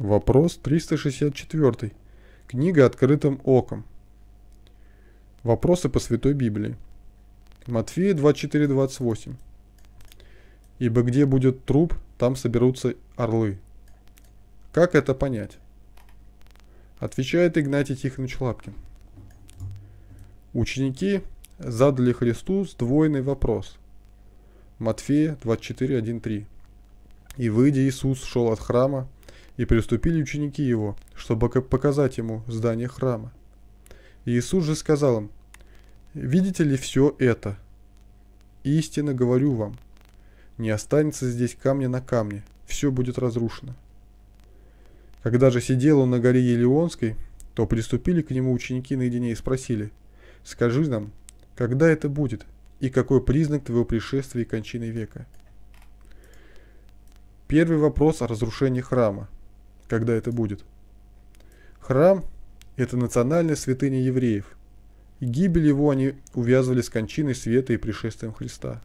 Вопрос 364. Книга «Открытым оком». Вопросы по Святой Библии. Матфея 24:28. «Ибо где будет труп, там соберутся орлы». Как это понять? Отвечает Игнатий Тихонович Лапкин. Ученики задали Христу сдвоенный вопрос. Матфея 24:1-3. «И выйдя Иисус шел от храма, и приступили ученики его, чтобы показать ему здание храма. Иисус же сказал им, «Видите ли все это? Истинно говорю вам, не останется здесь камня на камне, все будет разрушено». Когда же сидел он на горе Елеонской, то приступили к нему ученики наедине и спросили, «Скажи нам, когда это будет, и какой признак твоего пришествия и кончины века?» Первый вопрос о разрушении храма – когда это будет. Храм – это национальная святыня евреев, и гибель его они увязывали с кончиной света и пришествием Христа.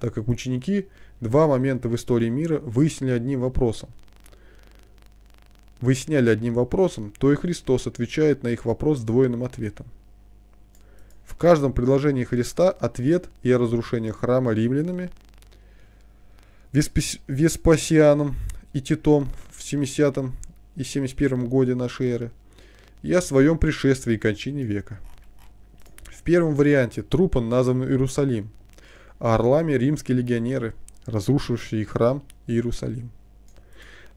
Так как ученики два момента в истории мира выяснили одним вопросом. Выясняли одним вопросом, то и Христос отвечает на их вопрос двойным ответом. В каждом предложении Христа ответ и о разрушении храма римлянами, Веспасианом и Титом 70 и 71 годе нашей эры, и о своем пришествии и кончине века. В первом варианте трупом назван Иерусалим, а орлами римские легионеры, разрушившие храм Иерусалим.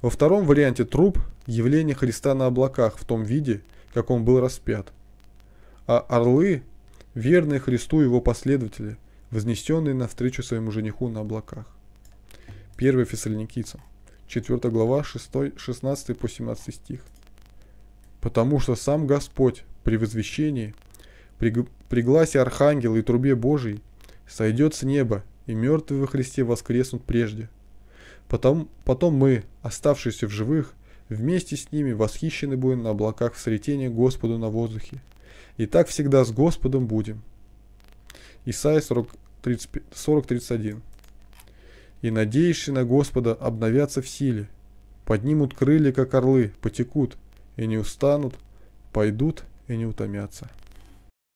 Во втором варианте труп – явление Христа на облаках в том виде, как он был распят. А орлы – верные Христу его последователи, вознесенные навстречу своему жениху на облаках. Первый Фессалоникийцам 1.1 4 глава 6, 16 по 17 стих. «Потому что сам Господь при возвещении, при, при гласе Архангела и трубе Божией сойдет с неба, и мертвые во Христе воскреснут прежде. Потом, потом мы, оставшиеся в живых, вместе с ними восхищены будем на облаках в сретение Господу на воздухе. И так всегда с Господом будем». Исайя 40, 30, 40 31 и, надеющие на Господа, обновятся в силе. Поднимут крылья, как орлы, потекут и не устанут, пойдут и не утомятся.